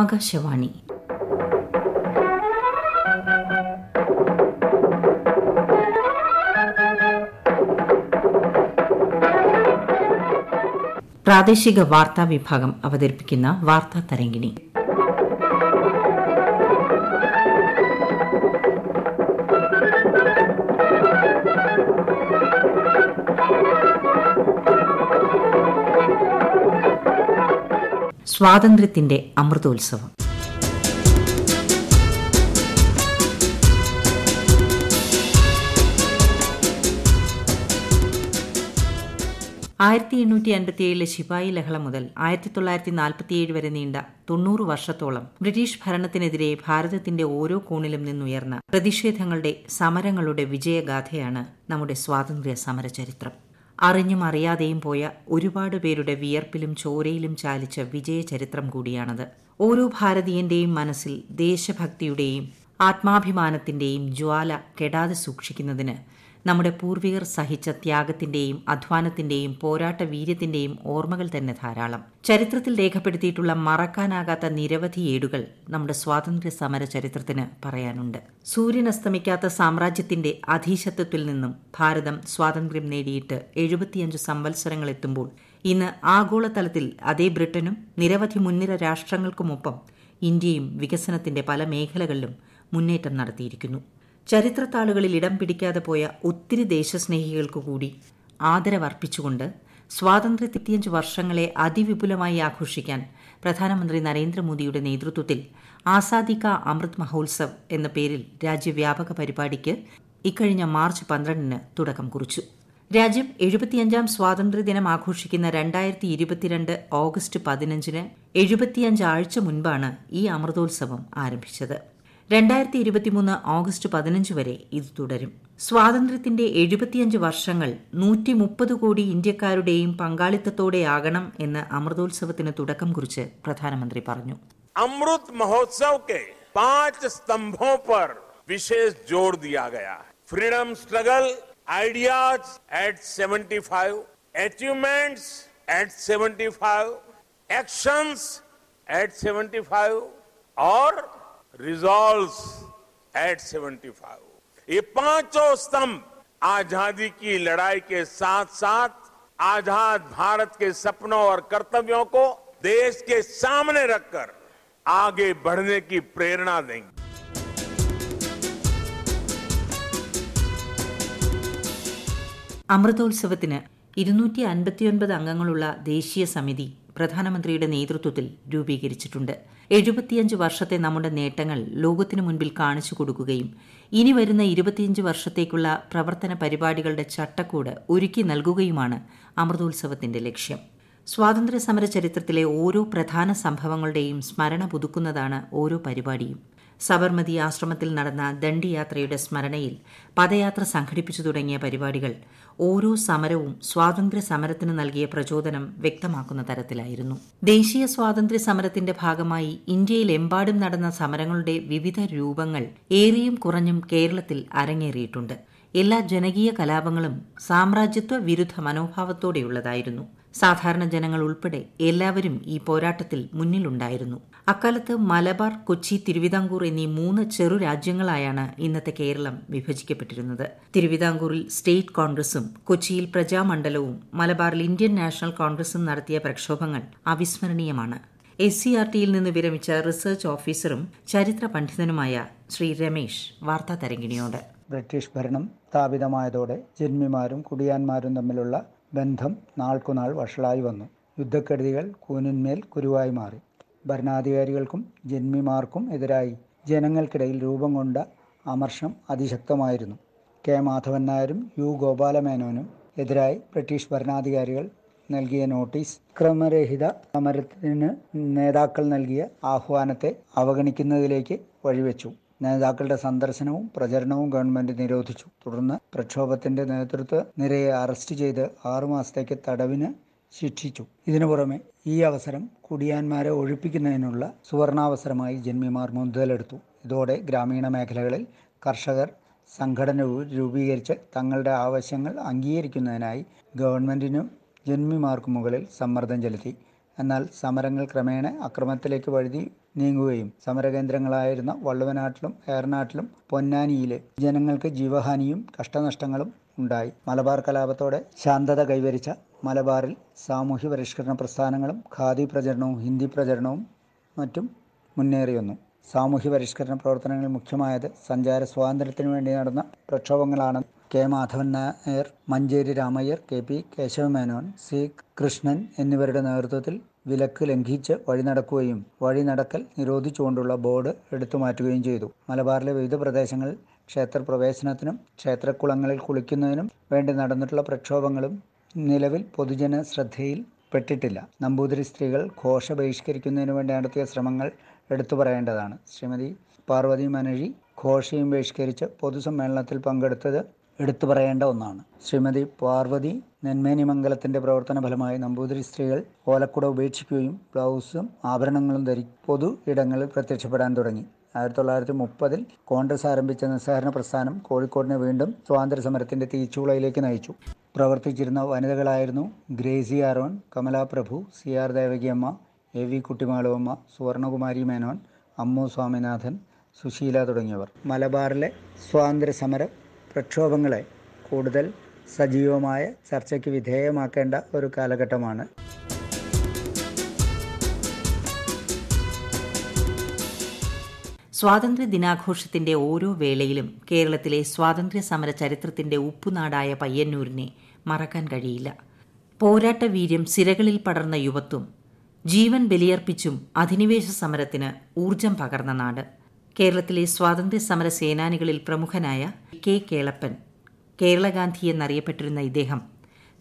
ആകാശവാണി പ്രാദേശിക വാർത്താ വിഭാഗം അവതരിപ്പിക്കുന്ന വാർത്താ തരംഗിണി സ്വാതന്ത്ര്യത്തിന്റെ അമൃതോത്സവം ആയിരത്തി എണ്ണൂറ്റി അൻപത്തിയേഴിലെ ശിപായി ലഹള മുതൽ ആയിരത്തി തൊള്ളായിരത്തി നാൽപ്പത്തിയേഴ് വരെ നീണ്ട തൊണ്ണൂറ് വർഷത്തോളം ബ്രിട്ടീഷ് ഭരണത്തിനെതിരെ ഭാരതത്തിന്റെ ഓരോ കോണിലും നിന്നുയർന്ന പ്രതിഷേധങ്ങളുടെ സമരങ്ങളുടെ വിജയഗാഥയാണ് നമ്മുടെ സ്വാതന്ത്ര്യ സമര ചരിത്രം അറിഞ്ഞും അറിയാതെയും പോയ ഒരുപാട് പേരുടെ വിയർപ്പിലും ചോരയിലും ചാലിച്ച വിജയചരിത്രം കൂടിയാണത് ഓരോ ഭാരതീയന്റെയും മനസ്സിൽ ദേശഭക്തിയുടെയും ആത്മാഭിമാനത്തിന്റെയും ജ്വാല കെടാതെ സൂക്ഷിക്കുന്നതിന് നമ്മുടെ പൂർവികർ സഹിച്ച ത്യാഗത്തിന്റെയും അധ്വാനത്തിന്റെയും പോരാട്ട വീര്യത്തിന്റെയും ഓർമ്മകൾ തന്നെ ധാരാളം ചരിത്രത്തിൽ രേഖപ്പെടുത്തിയിട്ടുള്ള മറക്കാനാകാത്ത നിരവധി ഏടുകൾ നമ്മുടെ സ്വാതന്ത്ര്യ സമര ചരിത്രത്തിന് പറയാനുണ്ട് സൂര്യൻ അസ്തമിക്കാത്ത സാമ്രാജ്യത്തിന്റെ അധീശത്വത്തിൽ നിന്നും ഭാരതം സ്വാതന്ത്ര്യം നേടിയിട്ട് എഴുപത്തിയഞ്ച് സംവത്സരങ്ങൾ എത്തുമ്പോൾ ഇന്ന് ആഗോളതലത്തിൽ അതേ ബ്രിട്ടനും നിരവധി മുൻനിര രാഷ്ട്രങ്ങൾക്കുമൊപ്പം ഇന്ത്യയും വികസനത്തിന്റെ പല മേഖലകളിലും മുന്നേറ്റം നടത്തിയിരിക്കുന്നു ചരിത്രത്താളുകളിൽ ഇടം പിടിക്കാതെ പോയ ഒത്തിരി ദേശസ്നേഹികൾക്കു കൂടി ആദരവർപ്പിച്ചുകൊണ്ട് സ്വാതന്ത്ര്യത്തിത്തിയഞ്ച് വർഷങ്ങളെ അതിവിപുലമായി ആഘോഷിക്കാൻ പ്രധാനമന്ത്രി നരേന്ദ്രമോദിയുടെ നേതൃത്വത്തിൽ ആസാദി കാ അമൃത് മഹോത്സവ് എന്ന പേരിൽ രാജ്യവ്യാപക പരിപാടിക്ക് ഇക്കഴിഞ്ഞ മാർച്ച് പന്ത്രണ്ടിന് തുടക്കം കുറിച്ചു രാജ്യം എഴുപത്തിയഞ്ചാം സ്വാതന്ത്ര്യദിനം ആഘോഷിക്കുന്ന രണ്ടായിരത്തി ഇരുപത്തിരണ്ട് ഓഗസ്റ്റ് പതിനഞ്ചിന് എഴുപത്തിയഞ്ച് ആഴ്ച മുൻപാണ് ഈ അമൃതോത്സവം ആരംഭിച്ചത് രണ്ടായിരത്തി ഇരുപത്തിമൂന്ന് ഓഗസ്റ്റ് പതിനഞ്ച് വരെ ഇത് തുടരും സ്വാതന്ത്ര്യത്തിന്റെ എഴുപത്തിയഞ്ച് വർഷങ്ങൾ നൂറ്റി മുപ്പത് കോടി ഇന്ത്യക്കാരുടെയും പങ്കാളിത്തത്തോടെയാകണം എന്ന് അമൃതോത്സവത്തിന് തുടക്കം കുറിച്ച് പ്രധാനമന്ത്രി പറഞ്ഞു അമൃത് മഹോത്സവ് പാഞ്ച് സ്തംഭോ പർ വിശേഷ ജോർ ഗയാ freedom struggle ideas at five achievements at five actions 75 ഓർ रिजॉल्व एट 75 ये पांचों स्तंभ आजादी की लड़ाई के साथ साथ आजाद भारत के सपनों और कर्तव्यों को देश के सामने रखकर आगे बढ़ने की प्रेरणा देंगे അമൃതോത്സവത്തിന് ഇരുന്നൂറ്റി അൻപത്തിയൊൻപത് അംഗങ്ങളുള്ള ദേശീയ സമിതി പ്രധാനമന്ത്രിയുടെ നേതൃത്വത്തിൽ രൂപീകരിച്ചിട്ടുണ്ട് എഴുപത്തിയഞ്ച് വർഷത്തെ നമ്മുടെ നേട്ടങ്ങൾ ലോകത്തിനു മുൻപിൽ കാണിച്ചു കൊടുക്കുകയും ഇനി വരുന്ന ഇരുപത്തിയഞ്ച് വർഷത്തേക്കുള്ള പ്രവർത്തന പരിപാടികളുടെ ചട്ടക്കൂട് ഒരുക്കി നൽകുകയുമാണ് അമൃതോത്സവത്തിന്റെ ലക്ഷ്യം സ്വാതന്ത്ര്യ സമര ചരിത്രത്തിലെ ഓരോ പ്രധാന സംഭവങ്ങളുടെയും സ്മരണ പുതുക്കുന്നതാണ് ഓരോ പരിപാടിയും സബർമതി ആശ്രമത്തിൽ നടന്ന ദണ്ഡിയാത്രയുടെ സ്മരണയിൽ പദയാത്ര സംഘടിപ്പിച്ചു തുടങ്ങിയ പരിപാടികൾ ഓരോ സമരവും സ്വാതന്ത്ര്യ സമരത്തിന് നൽകിയ പ്രചോദനം വ്യക്തമാക്കുന്ന തരത്തിലായിരുന്നു ദേശീയ സ്വാതന്ത്ര്യ സമരത്തിന്റെ ഭാഗമായി ഇന്ത്യയിലെമ്പാടും നടന്ന സമരങ്ങളുടെ വിവിധ രൂപങ്ങൾ ഏറിയും കുറഞ്ഞും കേരളത്തിൽ അരങ്ങേറിയിട്ടുണ്ട് എല്ലാ ജനകീയ കലാപങ്ങളും സാമ്രാജ്യത്വ വിരുദ്ധ മനോഭാവത്തോടെയുള്ളതായിരുന്നു സാധാരണ ജനങ്ങൾ ഉൾപ്പെടെ എല്ലാവരും ഈ പോരാട്ടത്തിൽ മുന്നിലുണ്ടായിരുന്നു അക്കാലത്ത് മലബാർ കൊച്ചി തിരുവിതാംകൂർ എന്നീ മൂന്ന് ചെറു രാജ്യങ്ങളായാണ് ഇന്നത്തെ കേരളം വിഭജിക്കപ്പെട്ടിരുന്നത് തിരുവിതാംകൂറിൽ സ്റ്റേറ്റ് കോൺഗ്രസും കൊച്ചിയിൽ പ്രജാമണ്ഡലവും മലബാറിൽ ഇന്ത്യൻ നാഷണൽ കോൺഗ്രസും നടത്തിയ പ്രക്ഷോഭങ്ങൾ അവിസ്മരണീയമാണ് എസ് സി ആർ ടിയിൽ നിന്ന് വിരമിച്ച റിസർച്ച് ഓഫീസറും ചരിത്ര പണ്ഡിതനുമായ ശ്രീ രമേശ് വാർത്താ തരങ്കിണിയോട് ബ്രിട്ടീഷ് ഭരണം സ്ഥാപിതമായതോടെ ജന്മിമാരും കുടിയാന്മാരും തമ്മിലുള്ള ബന്ധം നാൾക്കുനാൾ വഷളായി വന്നു യുദ്ധക്കെടുതികൾ കൂനിന്മേൽ കുരുവായി മാറി ഭരണാധികാരികൾക്കും ജന്മിമാർക്കും എതിരായി ജനങ്ങൾക്കിടയിൽ രൂപം കൊണ്ട അമർഷം അതിശക്തമായിരുന്നു കെ മാധവൻ നായരും യു ഗോപാലമേനോനും എതിരായി ബ്രിട്ടീഷ് ഭരണാധികാരികൾ നൽകിയ നോട്ടീസ് ക്രമരഹിത സമരത്തിന് നേതാക്കൾ നൽകിയ ആഹ്വാനത്തെ അവഗണിക്കുന്നതിലേക്ക് വഴിവെച്ചു നേതാക്കളുടെ സന്ദർശനവും പ്രചരണവും ഗവൺമെന്റ് നിരോധിച്ചു തുടർന്ന് പ്രക്ഷോഭത്തിന്റെ നേതൃത്വ നിരയെ അറസ്റ്റ് ചെയ്ത് ആറുമാസത്തേക്ക് തടവിന് ശിക്ഷിച്ചു ഇതിനു പുറമെ ഈ അവസരം കുടിയാന്മാരെ ഒഴിപ്പിക്കുന്നതിനുള്ള സുവർണാവസരമായി ജന്മിമാർ മുതലെടുത്തു ഇതോടെ ഗ്രാമീണ മേഖലകളിൽ കർഷകർ സംഘടന രൂപീകരിച്ച് തങ്ങളുടെ ആവശ്യങ്ങൾ അംഗീകരിക്കുന്നതിനായി ഗവൺമെന്റിനും ജന്മിമാർക്കു മുകളിൽ സമ്മർദ്ദം ചെലുത്തി എന്നാൽ സമരങ്ങൾ ക്രമേണ അക്രമത്തിലേക്ക് വഴുതി നീങ്ങുകയും സമരകേന്ദ്രങ്ങളായിരുന്ന വള്ളുവനാട്ടിലും ഏറനാട്ടിലും പൊന്നാനിയിലെ ജനങ്ങൾക്ക് ജീവഹാനിയും കഷ്ടനഷ്ടങ്ങളും ഉണ്ടായി മലബാർ കലാപത്തോടെ ശാന്തത കൈവരിച്ച മലബാറിൽ സാമൂഹ്യ പരിഷ്കരണ പ്രസ്ഥാനങ്ങളും ഖാദി പ്രചരണവും ഹിന്ദി പ്രചരണവും മറ്റും മുന്നേറി വന്നു സാമൂഹ്യ പരിഷ്കരണ പ്രവർത്തനങ്ങളിൽ മുഖ്യമായത് സഞ്ചാര സ്വാതന്ത്ര്യത്തിന് വേണ്ടി നടന്ന പ്രക്ഷോഭങ്ങളാണ് K Madhavan Nair Manjeri Ramayyar K P Kesava Menon C Krishnan എന്നിവരുടെ നേതൃത്വത്തിൽ വിലക്ക് ലംഘിച്ച് വഴി നടക്കുകയും വഴി നടക്കൽ നിരോധിച്ചുകൊണ്ടുള്ള ബോർഡ് എടുത്തു മാറ്റുകയും ചെയ്തു മലബാറിലെ വിവിധ പ്രദേശങ്ങളിൽ ക്ഷേത്രപ്രവേശനത്തിനും ക്ഷേത്രക്കുളങ്ങളിൽ കുളിക്കുന്നതിനും വേണ്ടി നടന്നിട്ടുള്ള പ്രക്ഷോഭങ്ങളും നിലവിൽ പൊതുജന ശ്രദ്ധയിൽ പെട്ടിട്ടില്ല നമ്പൂതിരി സ്ത്രീകൾ ഘോഷ ബഹിഷ്കരിക്കുന്നതിന് വേണ്ടി നടത്തിയ ശ്രമങ്ങൾ എടുത്തു പറയേണ്ടതാണ് ശ്രീമതി പാർവതി മനഴി ഘോഷയും ബഹിഷ്കരിച്ച് പൊതുസമ്മേളനത്തിൽ പങ്കെടുത്തത് എടുത്തു പറയേണ്ട ഒന്നാണ് ശ്രീമതി പാർവതി നെന്മേനി മംഗലത്തിന്റെ പ്രവർത്തന ഫലമായി നമ്പൂതിരി സ്ത്രീകൾ ഓലക്കുട ഉപേക്ഷിക്കുകയും ബ്ലൗസും ആഭരണങ്ങളും ധരി പൊതു ഇടങ്ങളിൽ പ്രത്യക്ഷപ്പെടാൻ തുടങ്ങി ആയിരത്തി തൊള്ളായിരത്തി മുപ്പതിൽ കോൺഗ്രസ് ആരംഭിച്ച നിസ്സഹരണ പ്രസ്ഥാനം കോഴിക്കോടിനെ വീണ്ടും സ്വാതന്ത്ര്യ സമരത്തിന്റെ തീച്ചുളയിലേക്ക് നയിച്ചു പ്രവർത്തിച്ചിരുന്ന വനിതകളായിരുന്നു Gracy Aaron Kamala Prabhu C R Devakiamma A V Kuttimaluamma Suvarnakumari Menon Ammu Swaminathan Susheela തുടങ്ങിയവർ മലബാറിലെ സ്വാതന്ത്ര്യ സമര പ്രക്ഷോഭങ്ങളെ കൂടുതൽ സജീവമായ ചർച്ചയ്ക്ക് വിധേയമാക്കേണ്ട ഒരു കാലഘട്ടമാണ് സ്വാതന്ത്ര്യ ദിനാഘോഷത്തിന്റെ ഓരോ വേളയിലും കേരളത്തിലെ സ്വാതന്ത്ര്യ സമര ചരിത്രത്തിന്റെ ഉപ്പുനാടായ പയ്യന്നൂരിനെ മറക്കാൻ കഴിയില്ല പോരാട്ട വീര്യം സിരകളിൽ പടർന്ന യുവത്വം ജീവൻ ബലിയർപ്പിച്ചും അധിനിവേശ സമരത്തിന് ഊർജം പകർന്ന നാട് കേരളത്തിലെ സ്വാതന്ത്ര്യ സമര സേനാനികളിൽ പ്രമുഖനായ കെ കേളപ്പൻ കേരളഗാന്ധി എന്നറിയപ്പെട്ടിരുന്ന ഇദ്ദേഹം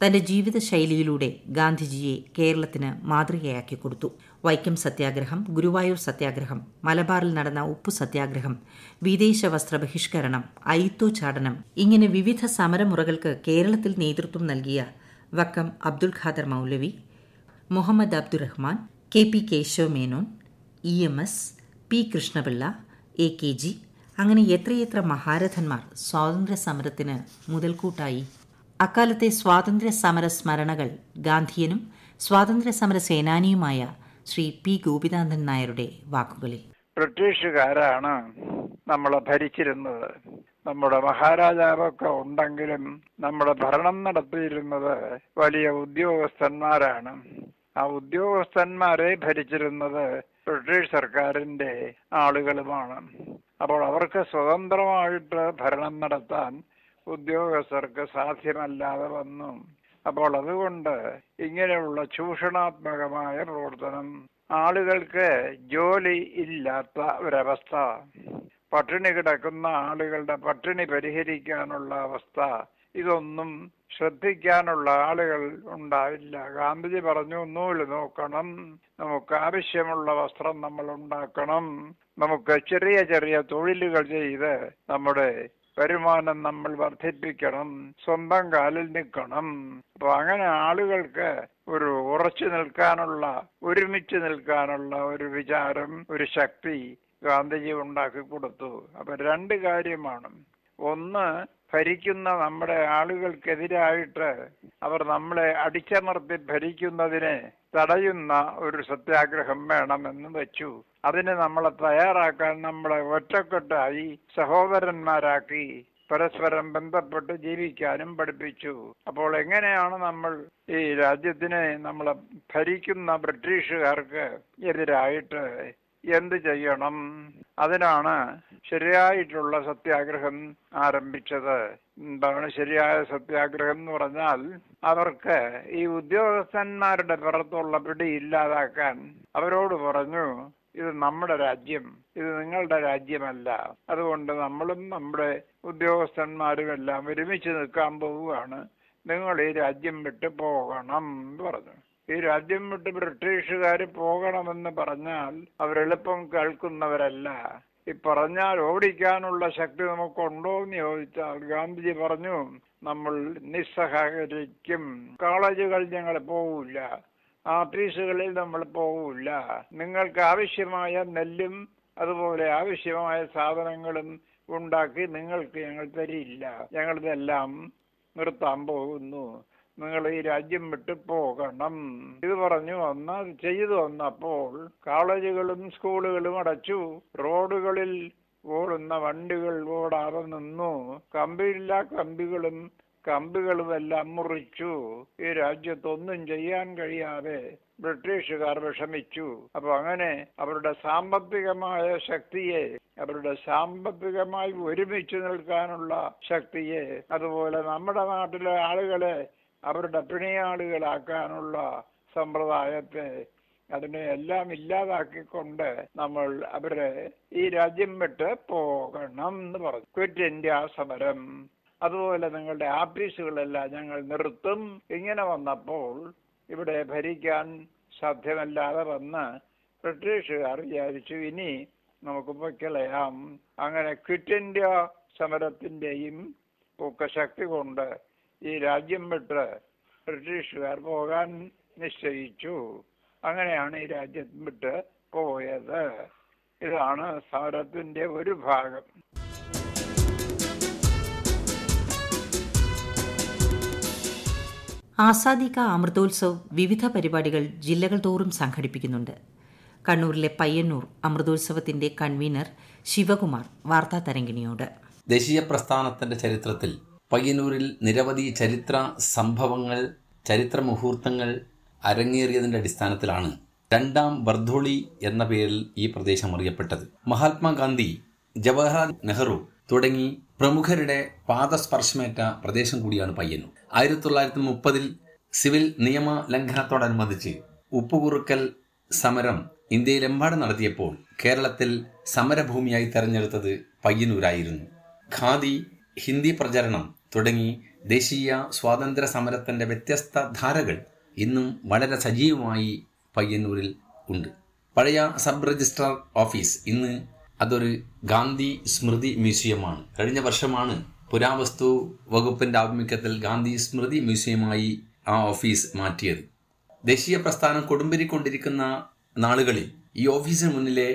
തന്റെ ജീവിതശൈലിയിലൂടെ ഗാന്ധിജിയെ കേരളത്തിന് മാതൃകയാക്കി കൊടുത്തു വൈക്കം സത്യാഗ്രഹം ഗുരുവായൂർ സത്യാഗ്രഹം മലബാറിൽ നടന്ന ഉപ്പു സത്യാഗ്രഹം വിദേശ വസ്ത്ര ബഹിഷ്കരണം അയിത്തോ ഇങ്ങനെ വിവിധ സമരമുറകൾക്ക് കേരളത്തിൽ നേതൃത്വം നൽകിയ Vakkom Abdul Khader Moulavi Muhammad Abdurahman K P Kesava Menon E M S P Krishnapillai A K G അങ്ങനെ എത്രയെത്ര മഹാരഥന്മാർ സ്വാതന്ത്ര്യ സമരത്തിന് മുതൽക്കൂട്ടായി അക്കാലത്തെ സ്വാതന്ത്ര്യ സമര സ്മരണകൾ ഗാന്ധിയനും സ്വാതന്ത്ര്യ സമര സേനാനിയുമായ ശ്രീ പി ഗോപിനാഥൻ നായരുടെ വാക്കുകളിൽ ബ്രിട്ടീഷുകാരാണ് നമ്മളെ ഭരിച്ചിരുന്നത് നമ്മുടെ മഹാരാജാവൊക്കെ ഉണ്ടെങ്കിലും നമ്മുടെ ഭരണം നടത്തിയിരുന്നത് വലിയ ഉദ്യോഗസ്ഥന്മാരാണ് ആ ഉദ്യോഗസ്ഥന്മാരെ ഭരിച്ചിരുന്നത് ബ്രിട്ടീഷ് സർക്കാരിന്റെ ആളുകളുമാണ് അപ്പോൾ അവർക്ക് സ്വതന്ത്രമായിട്ട് ഭരണം നടത്താൻ ഉദ്യോഗസ്ഥർക്ക് സാധ്യമല്ലാതെ വന്നു അപ്പോൾ അതുകൊണ്ട് ഇങ്ങനെയുള്ള ചൂഷണാത്മകമായ പ്രവർത്തനം ആളുകൾക്ക് ജോലി ഇല്ലാത്ത ഒരവസ്ഥ പട്ടിണി കിടക്കുന്ന ആളുകളുടെ പട്ടിണി പരിഹരിക്കാനുള്ള അവസ്ഥ ഇതൊന്നും ശ്രദ്ധിക്കാനുള്ള ആളുകൾ ഉണ്ടാവില്ല ഗാന്ധിജി പറഞ്ഞു നൂല് നോക്കണം നമുക്ക് ആവശ്യമുള്ള വസ്ത്രം നമ്മൾ ഉണ്ടാക്കണം നമുക്ക് ചെറിയ ചെറിയ തൊഴിലുകൾ ചെയ്ത് നമ്മുടെ വരുമാനം നമ്മൾ വർദ്ധിപ്പിക്കണം സ്വന്തം കാലിൽ നിൽക്കണം അപ്പൊ അങ്ങനെ ആളുകൾക്ക് ഒരു ഉറച്ചു നിൽക്കാനുള്ള ഒരുമിച്ച് നിൽക്കാനുള്ള ഒരു വിചാരം ഒരു ശക്തി ഗാന്ധിജി ഉണ്ടാക്കി കൊടുത്തു അപ്പൊ രണ്ട് കാര്യമാണ് ഒന്ന് ഭരിക്കുന്ന നമ്മുടെ ആളുകൾക്കെതിരായിട്ട് അവർ നമ്മളെ അടിച്ചമർത്തി ഭരിക്കുന്നതിനെ തടയുന്ന ഒരു സത്യാഗ്രഹം വേണമെന്ന് വെച്ചു അതിനെ നമ്മളെ തയ്യാറാക്കാൻ നമ്മളെ ഒറ്റക്കെട്ടായി സഹോദരന്മാരാക്കി പരസ്പരം ബന്ധപ്പെട്ട് ജീവിക്കാനും പഠിപ്പിച്ചു അപ്പോൾ എങ്ങനെയാണ് നമ്മൾ ഈ രാജ്യത്തിനെ നമ്മളെ ഭരിക്കുന്ന ബ്രിട്ടീഷുകാർക്ക് എതിരായിട്ട് എന്ത് ചെയ്യണം അതിനാണ് ശരിയായിട്ടുള്ള സത്യാഗ്രഹം ആരംഭിച്ചത് എന്താണ് ശരിയായ സത്യാഗ്രഹം എന്ന് പറഞ്ഞാൽ അവർക്ക് ഈ ഉദ്യോഗസ്ഥന്മാരുടെ പുറത്തുള്ള പിടി ഇല്ലാതാക്കാൻ അവരോട് പറഞ്ഞു ഇത് നമ്മുടെ രാജ്യം ഇത് നിങ്ങളുടെ രാജ്യമല്ല അതുകൊണ്ട് നമ്മളും നമ്മുടെ ഉദ്യോഗസ്ഥന്മാരും എല്ലാം ഒരുമിച്ച് നിൽക്കാൻ പോവുകയാണ് നിങ്ങൾ ഈ രാജ്യം വിട്ടു പോകണം എന്ന് പറഞ്ഞു ഈ രാജ്യം വിട്ട് ബ്രിട്ടീഷുകാർ പോകണമെന്ന് പറഞ്ഞാൽ അവരെളുപ്പം കേൾക്കുന്നവരല്ല ഈ പറഞ്ഞാൽ ഓടിക്കാനുള്ള ശക്തി നമുക്കുണ്ടോ എന്ന് ചോദിച്ചാൽ ഗാന്ധിജി പറഞ്ഞു നമ്മൾ നിസ്സഹകരിക്കും കോളേജുകൾ ഞങ്ങൾ പോവില്ല ആഫീസുകളിൽ നമ്മൾ പോവില്ല നിങ്ങൾക്ക് ആവശ്യമായ നെല്ലും അതുപോലെ ആവശ്യമായ സാധനങ്ങളും ഉണ്ടാക്കി നിങ്ങൾക്ക് ഞങ്ങൾ തരില്ല ഞങ്ങളിതെല്ലാം നിർത്താൻ പോകുന്നു നിങ്ങൾ ഈ രാജ്യം വിട്ടു പോകണം ഇത് പറഞ്ഞു വന്ന ചെയ്തു വന്നപ്പോൾ കോളേജുകളും സ്കൂളുകളും അടച്ചു റോഡുകളിൽ ഓടുന്ന വണ്ടികൾ ഓടാതെ നിന്നു കമ്പിയില്ല കമ്പികളും എല്ലാം മുറിച്ചു ഈ രാജ്യത്തൊന്നും ചെയ്യാൻ കഴിയാതെ ബ്രിട്ടീഷുകാർ വിഷമിച്ചു അപ്പൊ അങ്ങനെ അവരുടെ സാമ്പത്തികമായ ശക്തിയെ അവരുടെ സാമ്പത്തികമായി ഒരുമിച്ച് നിൽക്കാനുള്ള ശക്തിയെ അതുപോലെ നമ്മുടെ നാട്ടിലെ ആളുകളെ അവരുടെ പിണിയാളുകളാക്കാനുള്ള സമ്പ്രദായത്തെ അതിനെ എല്ലാം ഇല്ലാതാക്കിക്കൊണ്ട് നമ്മൾ അവരെ ഈ രാജ്യം വിട്ട് പോകണം എന്ന് പറഞ്ഞു ക്വിറ്റ് ഇന്ത്യ സമരം അതുപോലെ നിങ്ങളുടെ ആഫീസുകളെല്ലാം ഞങ്ങൾ നിർത്തും ഇങ്ങനെ വന്നപ്പോൾ ഇവിടെ ഭരിക്കാൻ സാധ്യമല്ലാതെ വന്ന് ബ്രിട്ടീഷുകാർ വിചാരിച്ചു ഇനി നമുക്ക് പൊയ്ക്കളയാം അങ്ങനെ ക്വിറ്റ് ഇന്ത്യ സമരത്തിൻ്റെയും ഒക്കെ ശക്തി കൊണ്ട് ഈ രാജ്യം വിട്ട് ബ്രിട്ടീഷുകാർ പോകാൻ നിശ്ചയിച്ചു അങ്ങനെയാണ് ഈ രാജ്യം വിട്ട് പോയത് ഇതാണ് സമരത്തിന്റെ ഒരു ഭാഗം ആസാദിക അമൃതോത്സവ് വിവിധ പരിപാടികൾ ജില്ലകൾ തോറും സംഘടിപ്പിക്കുന്നുണ്ട് കണ്ണൂരിലെ പയ്യന്നൂർ അമൃതോത്സവത്തിന്റെ കൺവീനർ ശിവകുമാർ വാർത്താ തരംഗിണിയോട് ദേശീയ പ്രസ്ഥാനത്തിന്റെ ചരിത്രത്തിൽ പയ്യന്നൂരിൽ നിരവധി ചരിത്ര സംഭവങ്ങൾ ചരിത്ര മുഹൂർത്തങ്ങൾ അരങ്ങേറിയതിൻ്റെ അടിസ്ഥാനത്തിലാണ് രണ്ടാം ബർദോളി എന്ന പേരിൽ ഈ പ്രദേശം അറിയപ്പെട്ടത് മഹാത്മാഗാന്ധി ജവഹർലാൽ നെഹ്റു തുടങ്ങി പ്രമുഖരുടെ പാദസ്പർശമേറ്റ പ്രദേശം കൂടിയാണ് പയ്യന്നൂർ ആയിരത്തി തൊള്ളായിരത്തി മുപ്പതിൽ സിവിൽ നിയമ ലംഘനത്തോടനുബന്ധിച്ച് ഉപ്പുകുറുക്കൽ സമരം ഇന്ത്യയിലെമ്പാടും നടത്തിയപ്പോൾ കേരളത്തിൽ സമരഭൂമിയായി തെരഞ്ഞെടുത്തത് പയ്യന്നൂരായിരുന്നു ഖാദി ഹിന്ദി പ്രചരണം തുടങ്ങി ദേശീയ സ്വാതന്ത്ര്യ സമരത്തിൻ്റെ വ്യത്യസ്ത ധാരകൾ ഇന്നും വളരെ സജീവമായി പയ്യന്നൂരിൽ ഉണ്ട് പഴയ സബ് രജിസ്ട്രാർ ഓഫീസ് ഇന്ന് അതൊരു ഗാന്ധി സ്മൃതി മ്യൂസിയമാണ് കഴിഞ്ഞ വർഷമാണ് പുരാവസ്തു വകുപ്പിൻ്റെ ആഭിമുഖ്യത്തിൽ ഗാന്ധി സ്മൃതി മ്യൂസിയമായി ആ ഓഫീസ് മാറ്റിയത് ദേശീയ പ്രസ്ഥാനം കൊടുമ്പിരിക്കൊണ്ടിരിക്കുന്ന നാളുകളിൽ ഈ ഓഫീസിന് മുന്നിലെ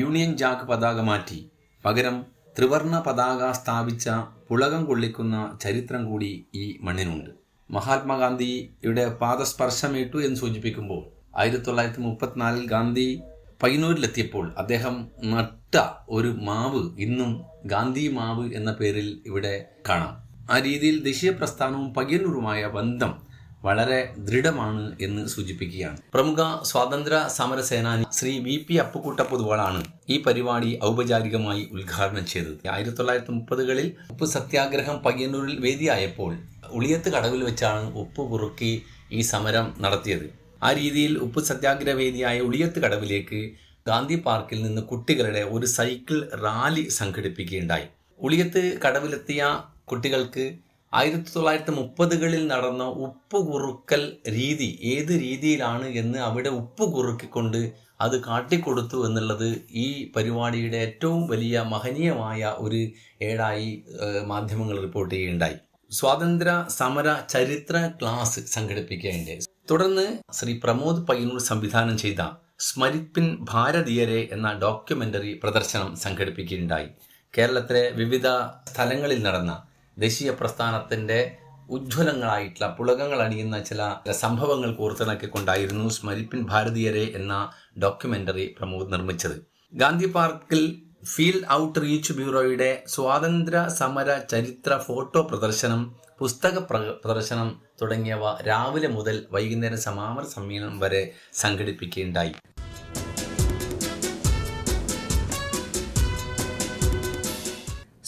യൂണിയൻ ജാക്ക് പതാക മാറ്റി പകരം ത്രിവർണ പതാക സ്ഥാപിച്ച പുളകം കൊള്ളിക്കുന്ന ചരിത്രം കൂടി ഈ മണ്ണിനുണ്ട് മഹാത്മാഗാന്ധിയുടെ പാദസ്പർശമേറ്റു എന്ന് സൂചിപ്പിക്കുമ്പോൾ ആയിരത്തി തൊള്ളായിരത്തി മുപ്പത്തിനാലിൽ ഗാന്ധി പയ്യന്നൂരിലെത്തിയപ്പോൾ അദ്ദേഹം നട്ട ഒരു മാവ് ഇന്നും ഗാന്ധി മാവ് എന്ന പേരിൽ ഇവിടെ കാണാം ആ രീതിയിൽ ദേശീയ പ്രസ്ഥാനവും പയ്യന്നൂരുമായ ബന്ധം വളരെ ദൃഢമാണ് എന്ന് സൂചിപ്പിക്കുകയാണ് പ്രമുഖ സ്വാതന്ത്ര്യ സമര സേനാനി ശ്രീ വി പി അപ്പുക്കുട്ട പൊതുവാളാണ് ഈ പരിപാടി ഔപചാരികമായി ഉദ്ഘാടനം ചെയ്തത് ആയിരത്തി തൊള്ളായിരത്തി മുപ്പതുകളിൽ ഉപ്പ് സത്യാഗ്രഹം പയ്യന്നൂരിൽ വേദിയായപ്പോൾ ഉളിയത്ത് കടവിൽ വെച്ചാണ് ഉപ്പ് പുറുക്കി ഈ സമരം നടത്തിയത് ആ രീതിയിൽ ഉപ്പ് സത്യാഗ്രഹ വേദിയായ ഉളിയത്ത് കടവിലേക്ക് ഗാന്ധി പാർക്കിൽ നിന്ന് കുട്ടികളുടെ ഒരു സൈക്കിൾ റാലി സംഘടിപ്പിക്കുകയുണ്ടായി ഉളിയത്ത് കടവിലെത്തിയ കുട്ടികൾക്ക് ആയിരത്തി തൊള്ളായിരത്തി മുപ്പതുകളിൽ നടന്ന ഉപ്പ് കുറുക്കൽ രീതി ഏത് രീതിയിലാണ് എന്ന് അവിടെ ഉപ്പ് കുറുക്കിക്കൊണ്ട് അത് കാട്ടിക്കൊടുത്തു എന്നുള്ളത് ഈ പരിപാടിയുടെ ഏറ്റവും വലിയ മഹനീയമായ ഒരു ഏടായി മാധ്യമങ്ങൾ റിപ്പോർട്ട് ചെയ്യുകയുണ്ടായി സ്വാതന്ത്ര്യ സമര ചരിത്ര ക്ലാസ് സംഘടിപ്പിക്കുകയുണ്ടായി തുടർന്ന് ശ്രീ പ്രമോദ് പയ്യന്നൂർ സംവിധാനം ചെയ്ത സ്മരിപ്പിൻ ഭാരതീയരെ എന്ന ഡോക്യുമെന്ററി പ്രദർശനം സംഘടിപ്പിക്കുകയുണ്ടായി കേരളത്തിലെ വിവിധ സ്ഥലങ്ങളിൽ നടന്ന ദേശീയ പ്രസ്ഥാനത്തിൻ്റെ ഉജ്ജ്വലങ്ങളായിട്ടുള്ള പുളകങ്ങൾ അണിയുന്ന ചില സംഭവങ്ങൾ കോർത്തിണക്കിക്കൊണ്ടായിരുന്നു സ്മരിപ്പിൻ ഭാരതീയരെ എന്ന ഡോക്യുമെന്ററി പ്രമോദ് നിർമ്മിച്ചത് ഗാന്ധി പാർക്കിൽ ഫീൽഡ് ഔട്ട് റീച്ച് ബ്യൂറോയുടെ സ്വാതന്ത്ര്യ സമര ചരിത്ര ഫോട്ടോ പ്രദർശനം പുസ്തക പ്രദർശനം തുടങ്ങിയവ രാവിലെ മുതൽ വൈകുന്നേരം സമാപന സമ്മേളനം വരെ സംഘടിപ്പിക്കുകയുണ്ടായി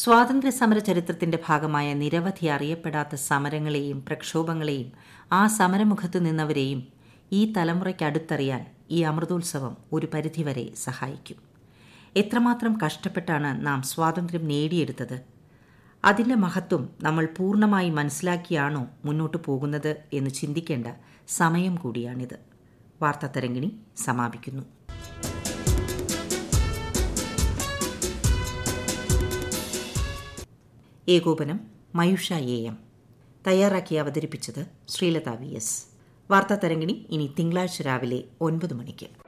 സ്വാതന്ത്ര്യ സമര ചരിത്രത്തിന്റെ ഭാഗമായ നിരവധി അറിയപ്പെടാത്ത സമരങ്ങളെയും പ്രക്ഷോഭങ്ങളെയും ആ സമരമുഖത്ത് നിന്നവരെയും ഈ തലമുറയ്ക്ക് അടുത്തറിയാൻ ഈ അമൃതോത്സവം ഒരു പരിധിവരെ സഹായിക്കും എത്രമാത്രം കഷ്ടപ്പെട്ടാണ് നാം സ്വാതന്ത്ര്യം നേടിയെടുത്തത് അതിന്റെ മഹത്വം നമ്മൾ പൂർണ്ണമായി മനസ്സിലാക്കിയാണോ മുന്നോട്ട് പോകുന്നത് എന്ന് ചിന്തിക്കേണ്ട സമയം കൂടിയാണിത് വാർത്താതരംഗിണി സമാപിക്കുന്നു ഏകോപനം മയുഷ എ എം തയ്യാറാക്കി അവതരിപ്പിച്ചത് ശ്രീലത വി എസ് വാർത്താ തരംഗിണി ഇനി തിങ്കളാഴ്ച രാവിലെ ഒൻപത് മണിക്ക്